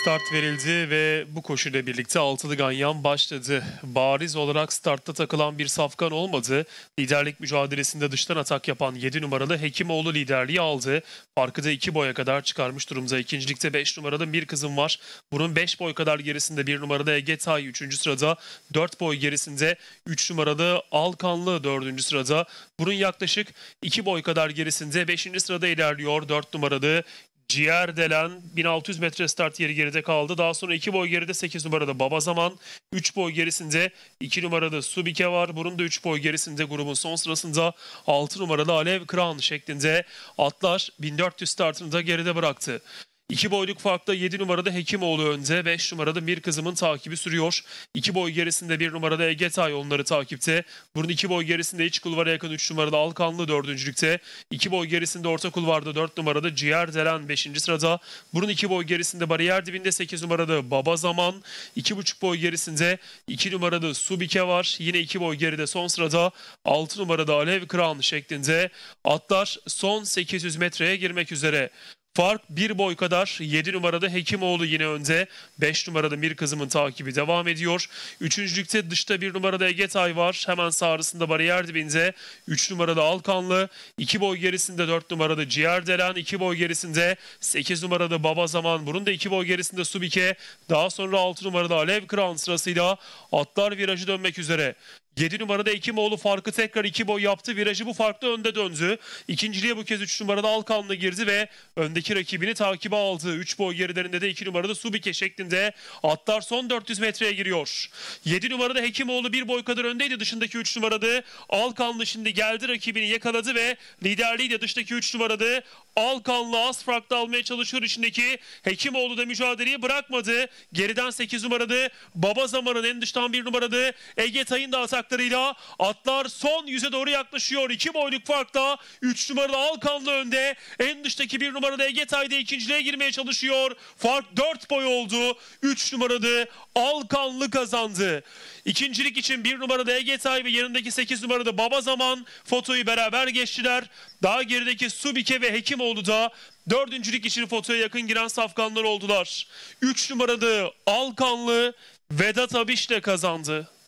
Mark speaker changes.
Speaker 1: start verildi ve bu koşuyla birlikte altılı ganyan başladı. Bariz olarak startta takılan bir safkan olmadı. Liderlik mücadelesinde dıştan atak yapan 7 numaralı Hekimoğlu liderliği aldı. Farkı da 2 boya kadar çıkarmış durumda. İkincilikte 5 numaralı bir kızım var. Bunun 5 boy kadar gerisinde 1 numaralı Ege Tay 3. sırada. 4 boy gerisinde 3 numaralı Alkanlı 4. sırada. Bunun yaklaşık 2 boy kadar gerisinde 5. sırada ilerliyor. 4 numaralı Ciğer Delen 1600 metre start yeri geride kaldı. Daha sonra 2 boy geride 8 numarada Baba Zaman. 3 boy gerisinde 2 numarada Subike var. Bunun da 3 boy gerisinde grubun son sırasında 6 numarada Alev Kran şeklinde atlar 1400 startını da geride bıraktı. İki boyluk farkta 7 numarada Hekimoğlu önde, 5 numarada Mir Kızım'ın takibi sürüyor. İki boy gerisinde 1 numarada Ege Tay onları takipte. Bunun iki boy gerisinde iç kulvara yakın 3 numarada Alkanlı dördüncülükte. İki boy gerisinde orta kulvarda 4 numarada Ciğer Deren 5. sırada. Bunun iki boy gerisinde bariyer dibinde 8 numarada Baba Zaman. 2,5 boy gerisinde 2 numarada Subike var. Yine iki boy geride son sırada 6 numarada Alev Kıran şeklinde atlar son 800 metreye girmek üzere. Fark bir boy kadar 7 numarada Hekimoğlu yine önde. 5 numarada Mir Kızım'ın takibi devam ediyor. Üçüncülükte dışta 1 numarada Egetay var. Hemen sağrısında bariyer dibinde. 3 numarada Alkanlı. 2 boy gerisinde 4 numarada Ciğerdelen. 2 boy gerisinde 8 numarada Baba Zaman. Bunun da 2 boy gerisinde Subike. Daha sonra 6 numarada Alev Kran sırasıyla atlar virajı dönmek üzere. 7 numarada Ekimoğlu farkı tekrar 2 boy yaptı. Virajı bu farklı önde döndü. İkinciliğe bu kez 3 numarada Alkanlı girdi ve öndeki rakibini takibe aldı. 3 boy gerilerinde de 2 numarada Subike şeklinde atlar son 400 metreye giriyor. 7 numarada Hekimoğlu 1 boy kadar öndeydi dışındaki 3 numarada. Alkanlı şimdi geldi rakibini yakaladı ve liderliği de dıştaki 3 numarada. Alkanlı az farkta almaya çalışıyor içindeki Hekimoğlu da mücadeleyi bırakmadı. Geriden 8 numaradı. Baba zamanın en dıştan 1 numaradı. Ege Tay'ın da atak ataklarıyla atlar son yüze doğru yaklaşıyor. İki boyluk farkla 3 numaralı Alkanlı önde. En dıştaki bir numaralı Egetay'da ikinciliğe girmeye çalışıyor. Fark 4 boy oldu. 3 numaralı Alkanlı kazandı. İkincilik için bir numarada Egetay ve yanındaki 8 numarada Baba Zaman fotoyu beraber geçtiler. Daha gerideki Subike ve Hekimoğlu da dördüncülük için fotoya yakın giren safkanlar oldular. 3 numarada Alkanlı Vedat Abiş de kazandı.